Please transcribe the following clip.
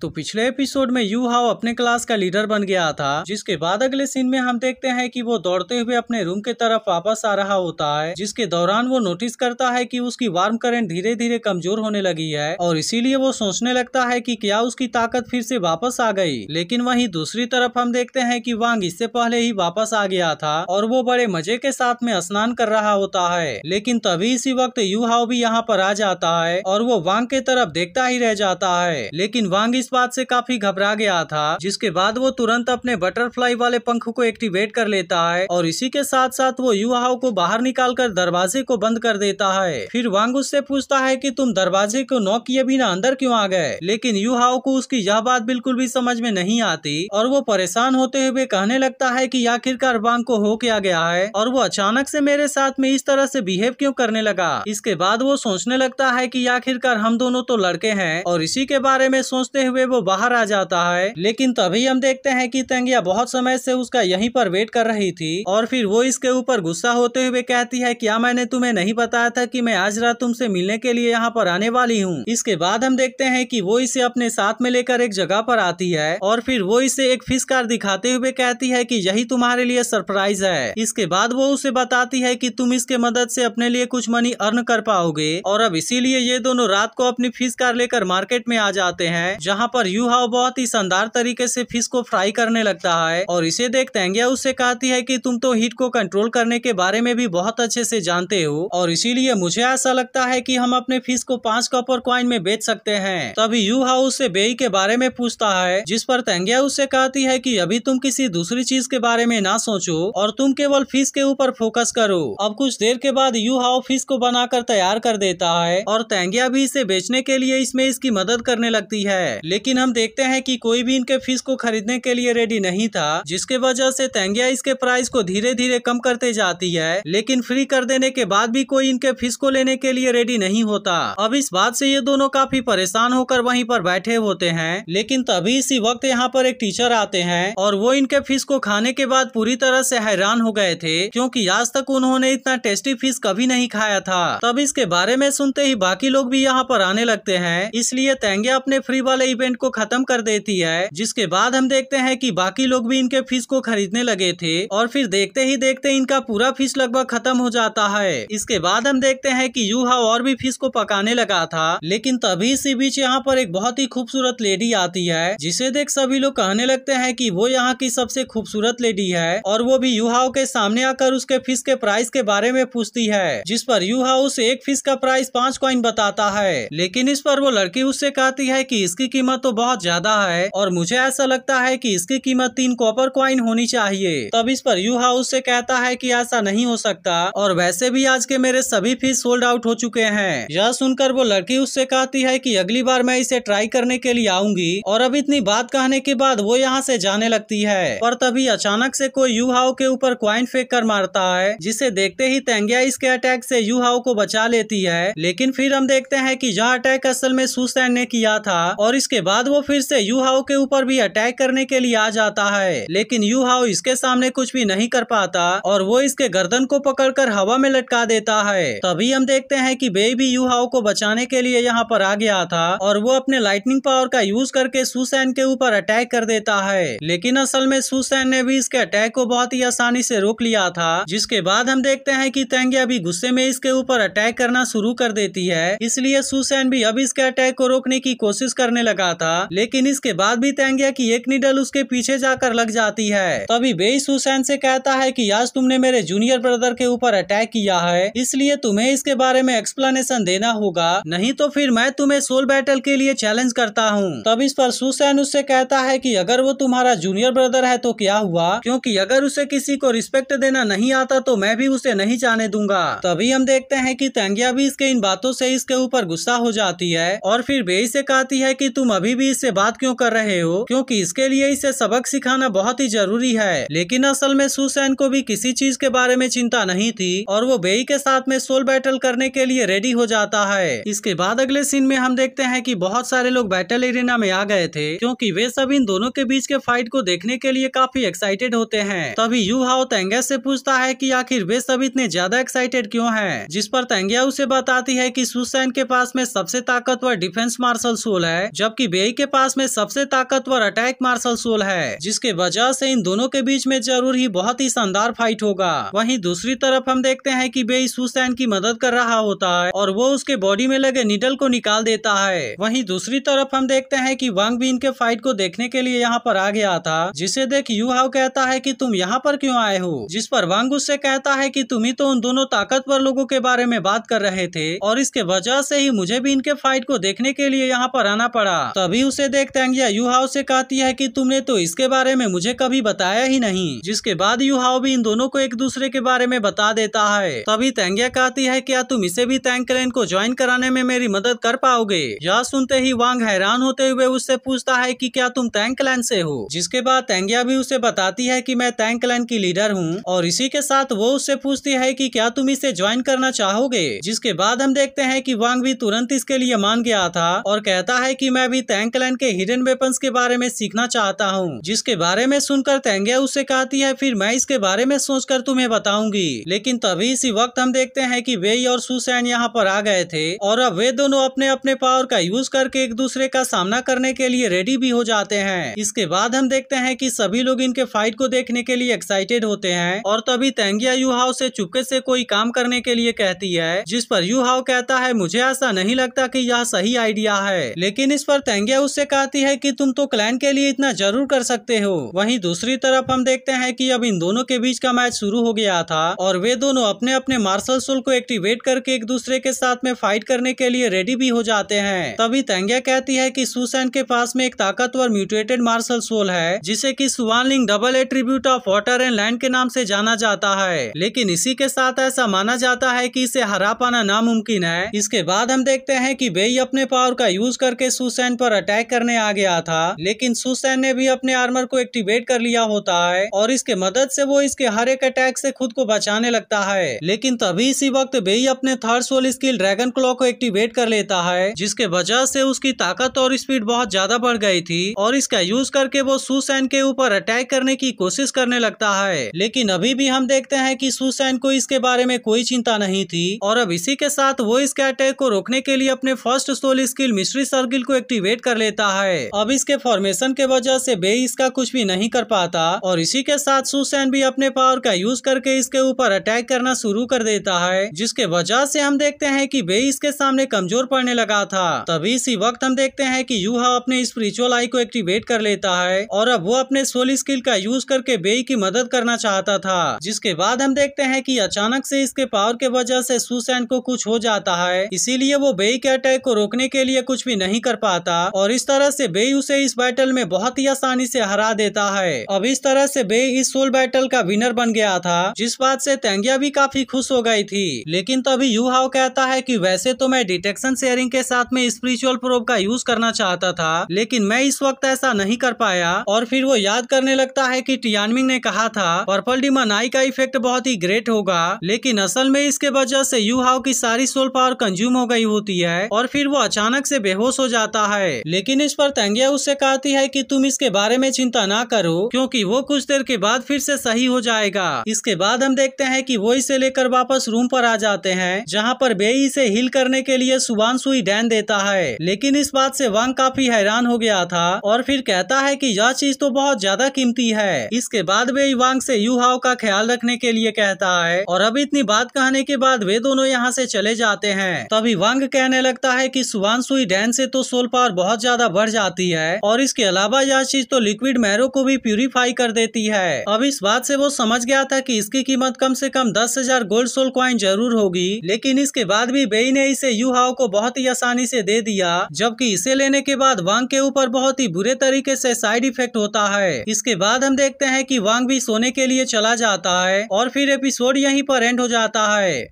तो पिछले एपिसोड में यू हाउ अपने क्लास का लीडर बन गया था जिसके बाद अगले सीन में हम देखते हैं कि वो दौड़ते हुए अपने रूम के तरफ वापस आ रहा होता है जिसके दौरान वो नोटिस करता है कि उसकी वार्म करंट धीरे धीरे कमजोर होने लगी है और इसीलिए वो सोचने लगता है कि क्या उसकी ताकत फिर से वापस आ गई लेकिन वही दूसरी तरफ हम देखते है की वांग इससे पहले ही वापस आ गया था और वो बड़े मजे के साथ में स्नान कर रहा होता है लेकिन तभी इसी वक्त यू हाउ भी यहाँ पर आ जाता है और वो वांग के तरफ देखता ही रह जाता है लेकिन वांग इस इस बात से काफी घबरा गया था जिसके बाद वो तुरंत अपने बटरफ्लाई वाले पंख को एक्टिवेट कर लेता है और इसी के साथ साथ वो युवाओं को बाहर निकाल कर दरवाजे को बंद कर देता है फिर वांग उससे पूछता है की तुम दरवाजे को नॉक किए बिना अंदर क्यों आ गए लेकिन युवाओ को उसकी यह बात बिल्कुल भी समझ में नहीं आती और वो परेशान होते हुए कहने लगता है की आखिरकार वांग को हो क्या गया है और वो अचानक से मेरे साथ में इस तरह से बिहेव क्यों करने लगा इसके बाद वो सोचने लगता है कि आखिरकार हम दोनों तो लड़के हैं और इसी के बारे में सोचते हुए हुए वो बाहर आ जाता है लेकिन तभी हम देखते हैं कि तंगिया बहुत समय से उसका यहीं पर वेट कर रही थी और फिर वो इसके ऊपर गुस्सा होते हुए कहती है क्या मैंने तुम्हें नहीं बताया था कि मैं आज रात तुमसे मिलने के लिए यहाँ पर आने वाली हूँ इसके बाद हम देखते हैं कि वो इसे अपने साथ में लेकर एक जगह पर आती है और फिर वो इसे एक फिश कार दिखाते हुए कहती है कि यही तुम्हारे लिए सरप्राइज है इसके बाद वो उसे बताती है कि तुम इसके मदद से अपने लिए कुछ मनी अर्न कर पाओगे और अब इसीलिए ये दोनों रात को अपनी फिश कार लेकर मार्केट में आ जाते हैं जहाँ पर यूहा बहुत ही शानदार तरीके से फिश को फ्राई करने लगता है और इसे देख तेंगिया उससे कहती है कि तुम तो हीट को कंट्रोल करने के बारे में भी बहुत अच्छे से जानते हो और इसीलिए मुझे ऐसा लगता है कि हम अपने फिश को पांच कॉपर क्वाइन में बेच सकते हैं तभी यूहा उससे बेई के बारे में पूछता है जिस पर तेंगिया तो उससे कहती है की अभी तुम किसी दूसरी चीज के बारे में ना सोचो और तुम केवल फिश के ऊपर फोकस करो अब कुछ देर के बाद यूहा फिश को बनाकर तैयार कर देता है और तेंगिया तो भी इसे बेचने के लिए इसमें इसकी मदद करने लगती है लेकिन हम देखते हैं कि कोई भी इनके फीस को खरीदने के लिए रेडी नहीं था जिसके वजह से तेंगिया इसके प्राइस को धीरे धीरे कम करते जाती है लेकिन फ्री कर देने के बाद भी कोई इनके फीस को लेने के लिए रेडी नहीं होता अब इस बात से ये दोनों काफी परेशान होकर वहीं पर बैठे होते हैं लेकिन तभी इसी वक्त यहाँ पर एक टीचर आते हैं और वो इनके फीस को खाने के बाद पूरी तरह से हैरान हो गए थे क्योंकि आज तक उन्होंने इतना टेस्टी फीस कभी नहीं खाया था तब इसके बारे में सुनते ही बाकी लोग भी यहाँ पर आने लगते हैं इसलिए तेंगे अपने फ्री वाले इवेंट स्टूडेंट को खत्म कर देती है जिसके बाद हम देखते हैं कि बाकी लोग भी इनके फीस को खरीदने लगे थे और फिर देखते ही देखते इनका पूरा फीस लगभग खत्म हो जाता है इसके बाद हम देखते हैं कि यूहा और भी फीस को पकाने लगा था लेकिन तभी इसी बीच यहाँ पर एक बहुत ही खूबसूरत लेडी आती है जिसे देख सभी लोग कहने लगते है की वो यहाँ की सबसे खूबसूरत लेडी है और वो भी युवाओं के सामने आकर उसके फीस के प्राइस के बारे में पूछती है जिस पर युवा उसे एक फीस का प्राइस पाँच कॉइन बताता है लेकिन इस पर वो लड़की उससे कहती है की इसकी कीमत तो बहुत ज्यादा है और मुझे ऐसा लगता है कि इसकी कीमत तीन कॉपर क्वाइन होनी चाहिए तब इस पर यू हाउस से कहता है कि ऐसा नहीं हो सकता और वैसे भी आज के मेरे सभी फीस सोल्ड आउट हो चुके हैं यह सुनकर वो लड़की उससे कहती है की अगली बार मैं इसे ट्राई करने के लिए आऊंगी और अब इतनी बात कहने के बाद वो यहाँ ऐसी जाने लगती है पर तभी अचानक से कोई यू हाउ के ऊपर क्वाइन फेंक कर मारता है जिसे देखते ही तेंगिया इसके अटैक ऐसी यू हाउ को बचा लेती है लेकिन फिर हम देखते हैं कि यह अटैक असल में सुसैन ने किया था और इसके बाद वो फिर से यू हाउ के ऊपर भी अटैक करने के लिए आ जाता है लेकिन यू हाउ इसके सामने कुछ भी नहीं कर पाता और वो इसके गर्दन को पकड़कर हवा में लटका देता है तभी हम देखते हैं कि बेबी यू हाउ को बचाने के लिए यहाँ पर आ गया था और वो अपने लाइटनिंग पावर का यूज करके सुसैन के ऊपर अटैक कर देता है लेकिन असल में सुसैन ने भी इसके अटैक को बहुत ही आसानी से रोक लिया था जिसके बाद हम देखते हैं की तेंगे भी गुस्से में इसके ऊपर अटैक करना शुरू कर देती है इसलिए सुसैन भी अब इसके अटैक को रोकने की कोशिश करने लगा रहा था लेकिन इसके बाद भी तेंगिया की एक निडल उसके पीछे जाकर लग जाती है तभी बेस हुसैन से कहता है कि आज तुमने मेरे जूनियर ब्रदर के ऊपर अटैक किया है इसलिए तुम्हें इसके बारे में एक्सप्लेनेशन देना होगा नहीं तो फिर मैं तुम्हें सोल बैटल के लिए चैलेंज करता हूँ तब इस पर सुसैन उससे कहता है की अगर वो तुम्हारा जूनियर ब्रदर है तो क्या हुआ क्यूँकी अगर उसे किसी को रिस्पेक्ट देना नहीं आता तो मैं भी उसे नहीं जाने दूंगा तभी हम देखते हैं कि तेंगिया भी इसके इन बातों से इसके ऊपर गुस्सा हो जाती है और फिर बेई से कहती है कि तुम अभी भी इससे बात क्यों कर रहे हो क्योंकि इसके लिए इसे सबक सिखाना बहुत ही जरूरी है लेकिन असल में सुसैन को भी किसी चीज के बारे में चिंता नहीं थी और वो बेई के साथ में सोल बैटल करने के लिए रेडी हो जाता है इसके बाद अगले सीन में हम देखते हैं कि बहुत सारे लोग बैटल एरिना में आ गए थे क्योंकि वे सब इन दोनों के बीच के फाइट को देखने के लिए काफी एक्साइटेड होते हैं तभी यू हाउ तेंगे से पूछता है की आखिर वे सब इतने ज्यादा एक्साइटेड क्यों है जिस पर तेंगे उसे बताती है की सुसैन के पास में सबसे ताकतवर डिफेंस मार्शल सोल है जबकि बेई के पास में सबसे ताकतवर अटैक मार्शल सोल है जिसके वजह से इन दोनों के बीच में जरूर ही बहुत ही शानदार फाइट होगा वहीं दूसरी तरफ हम देखते हैं कि बेई सुसैन की मदद कर रहा होता है और वो उसके बॉडी में लगे निडल को निकाल देता है वही दूसरी तरफ हम देखते हैं की वांग बीन के फाइट को देखने के लिए यहाँ पर आ गया था जिसे देख यू हाउ कहता है की तुम यहाँ पर क्यों आए हो जिस पर वांग उससे कहता है की तुम्ही तो उन दोनों ताकतवर लोगों के बारे में बात कर रहे थे और इसके वजह से ही मुझे भी इनके फाइट को देखने के लिए यहाँ पर आना पड़ा तभी उसे देखते हैं या युहाओ से कहती है कि तुमने तो इसके बारे में मुझे कभी बताया ही नहीं जिसके बाद युहाओ भी इन दोनों को एक दूसरे के बारे में बता देता है तभी तैंग्या कहती है क्या तुम इसे भी तैंकरेन को ज्वाइन कराने में मेरी मदद कर पाओगे यह सुनते ही वांग हैरान होते हुए उससे पूछता है की क्या तुम तैंकलैन से हो जिसके बाद तैंग्या भी उसे बताती है की मैं तैंकलैन की लीडर हूँ और इसी के साथ वो उससे पूछती है की क्या तुम इसे ज्वाइन करना चाहोगे जिसके बाद हम देखते हैं की वांग भी तुरंत इसके लिए मान गया था और कहता है की मैं भी तैंग क्लैन के हिडन वेपन्स के बारे में सीखना चाहता हूँ जिसके बारे में सुनकर तेंग्या उससे कहती है फिर मैं इसके बारे में सोचकर तुम्हें बताऊंगी लेकिन तभी इसी वक्त हम देखते हैं कि वेई और सुसैन यहाँ पर आ गए थे और अब वे दोनों अपने अपने पावर का यूज करके एक दूसरे का सामना करने के लिए रेडी भी हो जाते हैं इसके बाद हम देखते हैं कि सभी लोग इनके फाइट को देखने के लिए एक्साइटेड होते हैं और तभी तेंगिया यूहाओ से चुपके से कोई काम करने के लिए कहती है जिस पर यूहाओ कहता है मुझे ऐसा नहीं लगता कि यह सही आइडिया है लेकिन इस पर संज्ञा उससे कहती है कि तुम तो क्लैन के लिए इतना जरूर कर सकते हो वहीं दूसरी तरफ हम देखते हैं कि अब इन दोनों के बीच का मैच शुरू हो गया था और वे दोनों अपने अपने मार्शल सोल को एक्टिवेट करके एक दूसरे के साथ में फाइट करने के लिए रेडी भी हो जाते हैं तभी तंग्या कहती है की सुसैन के पास में एक ताकतवर म्यूटेटेड मार्शल सोल है जिसे की सुवानलिंग double attribute of water and land के नाम से जाना जाता है लेकिन इसी के साथ ऐसा माना जाता है की इसे हरा पाना नामुमकिन है इसके बाद हम देखते हैं की बेई अपने पावर का यूज करके सुसैन पर पर अटैक करने आ गया था लेकिन सुसैन ने भी अपने आर्मर को एक्टिवेट कर लिया होता है और इसके मदद से वो इसके हर एक अटैक से खुद को बचाने लगता है लेकिन तभी इसी वक्त बेई अपने third soul skill dragon claw को एक्टिवेट कर लेता है जिसके वजह से उसकी ताकत और स्पीड बहुत ज्यादा बढ़ गई थी और इसका यूज करके वो सुसैन के ऊपर अटैक करने की कोशिश करने लगता है लेकिन अभी भी हम देखते हैं कि सुसैन को इसके बारे में कोई चिंता नहीं थी और अब इसी के साथ वो इसके अटैक को रोकने के लिए अपने फर्स्ट सोल स्किल मिश्री सर्किल को एक्टिवेट कंप्लीट कर लेता है अब इसके फॉर्मेशन के वजह से बे इसका कुछ भी नहीं कर पाता और इसी के साथ सुसैन भी अपने पावर का यूज करके इसके ऊपर अटैक करना शुरू कर देता है जिसके वजह से हम देखते हैं कि बे इसके सामने कमजोर पड़ने लगा था तभी इसी वक्त हम देखते हैं कि यूहा अपने स्पिरिचुअल आई को एक्टिवेट कर लेता है और अब वो अपने सोल स्किल का यूज करके बेई की मदद करना चाहता था जिसके बाद हम देखते हैं कि अचानक से इसके पावर के वजह से सुसैन को कुछ हो जाता है इसीलिए वो बेई के अटैक को रोकने के लिए कुछ भी नहीं कर पाता और इस तरह से बे उसे इस बैटल में बहुत ही आसानी से हरा देता है अब इस तरह से बे इस सोल बैटल का विनर बन गया था जिस बात से तेंगिया भी काफी खुश हो गई थी लेकिन तभी यू हाव कहता है कि वैसे तो मैं डिटेक्शन शेयरिंग के साथ में स्पिरिचुअल प्रोब का यूज करना चाहता था लेकिन मैं इस वक्त ऐसा नहीं कर पाया और फिर वो याद करने लगता है की टियानमिंग ने कहा था पर्पल डिमानाई का इफेक्ट बहुत ही ग्रेट होगा लेकिन असल में इसके वजह से यू हाव की सारी सोल पावर कंज्यूम हो गई होती है और फिर वो अचानक से बेहोश हो जाता है है लेकिन इस पर तंगिया उससे कहती है कि तुम इसके बारे में चिंता ना करो क्योंकि वो कुछ देर के बाद फिर से सही हो जाएगा इसके बाद हम देखते हैं कि वो इसे लेकर वापस रूम पर आ जाते हैं जहाँ पर बेई इसे हिल करने के लिए सुबानसु डैन देता है लेकिन इस बात से वांग काफी हैरान हो गया था और फिर कहता है की यह चीज तो बहुत ज्यादा कीमती है इसके बाद बेई वांग ऐसी यू हाव का ख्याल रखने के लिए कहता है और अब इतनी बात कहने के बाद वे दोनों यहाँ से चले जाते हैं तभी वांग कहने लगता है कि सुबान सुई डैन से तो सोल पावर बहुत ज्यादा बढ़ जाती है और इसके अलावा यह चीज तो लिक्विड मैरो को भी प्यूरिफाई कर देती है अब इस बात से वो समझ गया था कि इसकी कीमत कम से कम दस हजार गोल्ड सोल क्वाइन जरूर होगी लेकिन इसके बाद भी बेई ने इसे यू हाओ को बहुत ही आसानी से दे दिया जबकि इसे लेने के बाद वांग के ऊपर बहुत ही बुरे तरीके से साइड इफेक्ट होता है इसके बाद हम देखते हैं कि वांग भी सोने के लिए चला जाता है और फिर एपिसोड यहीं पर एंड हो जाता है